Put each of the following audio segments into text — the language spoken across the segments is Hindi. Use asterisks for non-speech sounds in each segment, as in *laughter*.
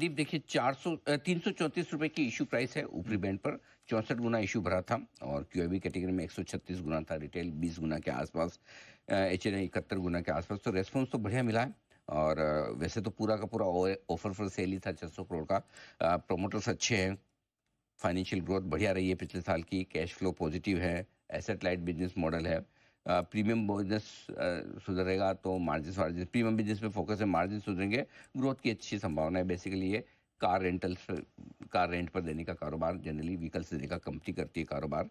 दीप देखिए चार सौ तीन सौ चौंतीस रुपये की इशू प्राइस है ऊपरी बैंड पर चौंसठ गुना इशू भरा था और क्यू क्यूएबी कैटेगरी में एक सौ छत्तीस गुना था रिटेल बीस गुना के आसपास एच एन इकहत्तर गुना के आसपास तो रेस्पॉन्स तो बढ़िया मिला है और वैसे तो पूरा का पूरा ऑफर फॉर सेल ही था छः सौ करोड़ का प्रोमोटर्स अच्छे हैं फाइनेंशियल ग्रोथ बढ़िया रही है पिछले साल की कैश फ्लो पॉजिटिव है एसेट लाइट बिजनेस मॉडल है प्रीमियम बिजनेस सुधरेगा तो मार्जिन वार्जिन प्रीमियम बिजनेस पे फोकस है मार्जिन सुधरेंगे ग्रोथ की अच्छी संभावना है बेसिकली ये कार रेंटल्स कार रेंट पर देने का कारोबार जनरली व्हीकल्स देने का कंपनी करती है कारोबार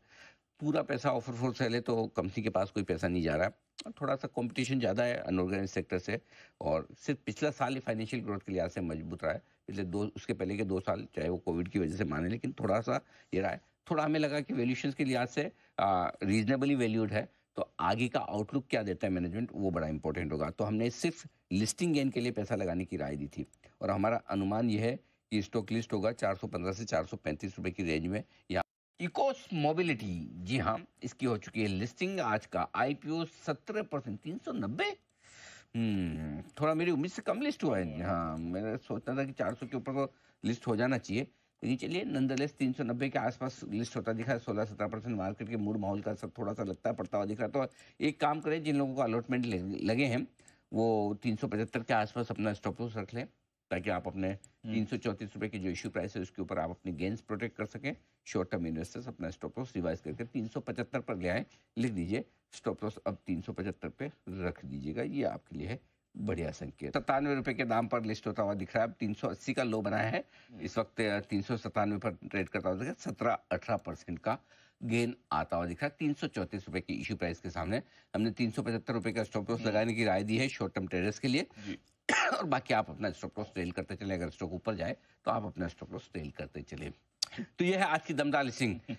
पूरा पैसा ऑफर फोर सेल है तो कंपनी के पास कोई पैसा नहीं जा रहा है थोड़ा सा कंपटीशन ज़्यादा है अनऑर्गेनाइज सेक्टर से और सिर्फ पिछला साल ही फाइनेंशियल ग्रोथ के लिहाज से मजबूत रहा है पिछले दो उसके पहले के दो साल चाहे वो कोविड की वजह से माने लेकिन थोड़ा सा ये रहा है थोड़ा हमें लगा कि वैल्यूशन के लिहाज से रीजनेबली वैल्यूड है तो आगे का आउटलुक क्या देता है मैनेजमेंट वो बड़ा इंपॉर्टेंट होगा तो हमने सिर्फ लिस्टिंग गेन के लिए पैसा लगाने की राय दी थी और हमारा अनुमान यह है कि स्टॉक लिस्ट होगा 415 से 435 रुपए की रेंज में या इकोस मोबिलिटी जी हाँ इसकी हो चुकी है लिस्टिंग आज का आईपीओ 17 परसेंट तीन सौ नब्बे हम्म, थोड़ा मेरी उम्मीद से कम लिस्ट हुआ है हाँ मैंने सोचना था कि 400 के ऊपर तो लिस्ट हो जाना चाहिए लेकिन चलिए नंदलेस तीन सौ नब्बे के आसपास लिस्ट होता दिखा सोलह सत्रह परसेंट मार्केट के मूड माहौल का सब थोड़ा सा लगता पड़ता हुआ दिख रहा तो एक काम करें जिन लोगों को अलॉटमेंट लगे हैं वो तीन सौ पचहत्तर के आसपास अपना स्टॉप लॉस रख लें ताकि आप अपने हम्म। तीन सौ चौंतीस रुपये की जो इश्यू प्राइस है उसके ऊपर आप अपने गेंस प्रोटेक्ट कर सकें शॉर्ट टर्म इन्वेस्टर्स अपना स्टॉप लॉस रिवाइज करके तीन सौ पचहत्तर पर ले आए लिख दीजिए स्टॉप लॉस अब तीन सौ पचहत्तर पर रख दीजिएगा ये आपके लिए है बढ़िया संकेत सत्तानवे रुपए के दाम पर लिस्ट होता हुआ दिख रहा है तीन सौ अस्सी का लो बनाया है हम्म। इस वक्त तीन सौ सत्तानवे पर ट्रेड करता हुआ सत्रह अठारह परसेंट का गेन आता हुआ दिख रहा है तीन सौ चौतीस रुपए की इश्यू प्राइस के सामने हमने तीन सौ पचहत्तर रुपए का स्टॉप हम्म। लॉस लगाने की राय दी है शॉर्ट टर्म ट्रेडर्स के लिए *coughs* और बाकी आप अपना स्टॉप लॉस ट्रेल करते चले अगर स्टॉक ऊपर जाए तो आप अपना स्टॉप लॉस ट्रेल करते चले तो यह है आज की दमदार सिंह